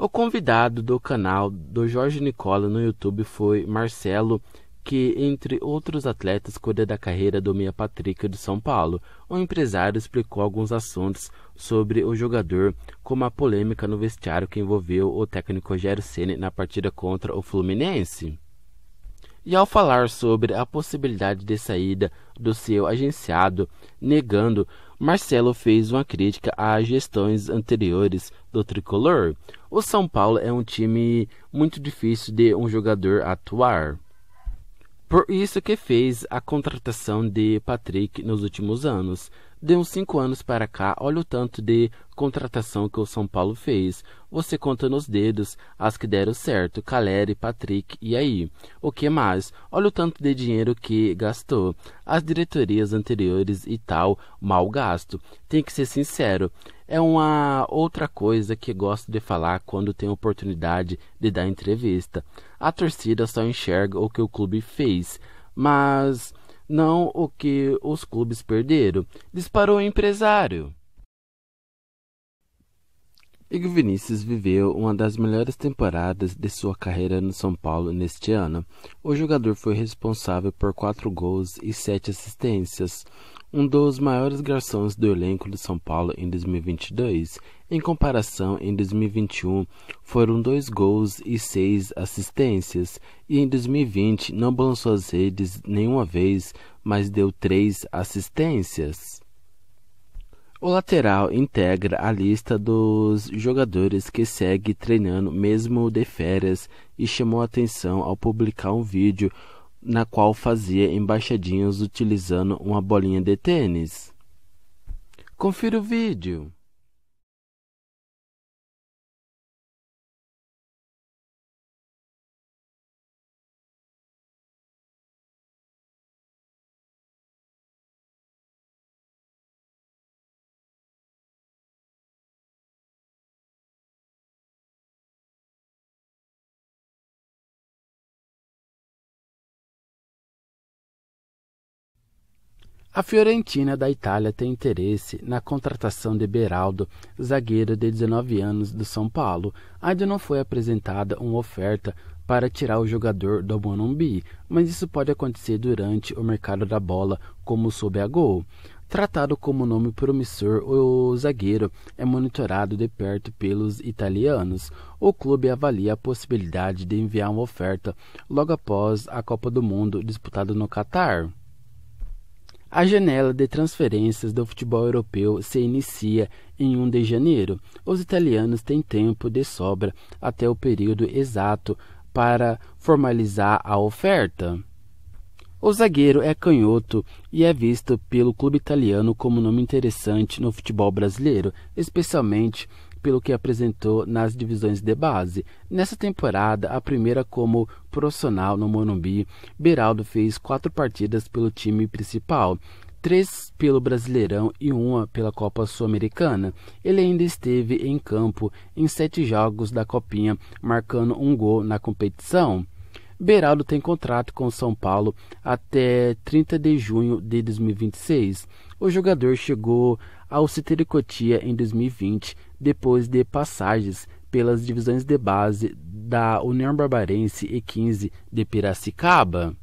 O convidado do canal do Jorge Nicola no YouTube foi Marcelo que, entre outros atletas, cuida da carreira do meia Patrick de São Paulo. O empresário explicou alguns assuntos sobre o jogador, como a polêmica no vestiário que envolveu o técnico Rogério Ceni na partida contra o Fluminense. E ao falar sobre a possibilidade de saída do seu agenciado, negando, Marcelo fez uma crítica às gestões anteriores do tricolor. O São Paulo é um time muito difícil de um jogador atuar. Por isso que fez a contratação de Patrick nos últimos anos, de uns cinco anos para cá, olha o tanto de contratação que o São Paulo fez. Você conta nos dedos as que deram certo, Caleri, Patrick e aí. O que mais? Olha o tanto de dinheiro que gastou. As diretorias anteriores e tal, mal gasto. Tem que ser sincero. É uma outra coisa que gosto de falar quando tenho oportunidade de dar entrevista. A torcida só enxerga o que o clube fez, mas não o que os clubes perderam, disparou o empresário. Igor Vinícius viveu uma das melhores temporadas de sua carreira no São Paulo neste ano. O jogador foi responsável por quatro gols e sete assistências, um dos maiores garçons do elenco do São Paulo em 2022 em comparação, em 2021 foram dois gols e seis assistências, e em 2020 não balançou as redes nenhuma vez, mas deu três assistências. O lateral integra a lista dos jogadores que segue treinando mesmo de férias e chamou atenção ao publicar um vídeo na qual fazia embaixadinhas utilizando uma bolinha de tênis. Confira o vídeo. A Fiorentina da Itália tem interesse na contratação de Beraldo, zagueiro de 19 anos do São Paulo. Ainda não foi apresentada uma oferta para tirar o jogador do Monumbi, mas isso pode acontecer durante o mercado da bola, como soube a Gol. Tratado como nome promissor, o zagueiro é monitorado de perto pelos italianos. O clube avalia a possibilidade de enviar uma oferta logo após a Copa do Mundo disputada no Catar. A janela de transferências do futebol europeu se inicia em 1 de janeiro. Os italianos têm tempo de sobra até o período exato para formalizar a oferta. O zagueiro é canhoto e é visto pelo clube italiano como nome interessante no futebol brasileiro, especialmente pelo que apresentou nas divisões de base. Nessa temporada, a primeira como profissional no Monumbi, Beraldo fez quatro partidas pelo time principal três pelo Brasileirão e uma pela Copa Sul-Americana. Ele ainda esteve em campo em sete jogos da Copinha, marcando um gol na competição. Beraldo tem contrato com o São Paulo até 30 de junho de 2026. O jogador chegou ao Ceará-Cotia em 2020, depois de passagens pelas divisões de base da União Barbarense e 15 de Piracicaba.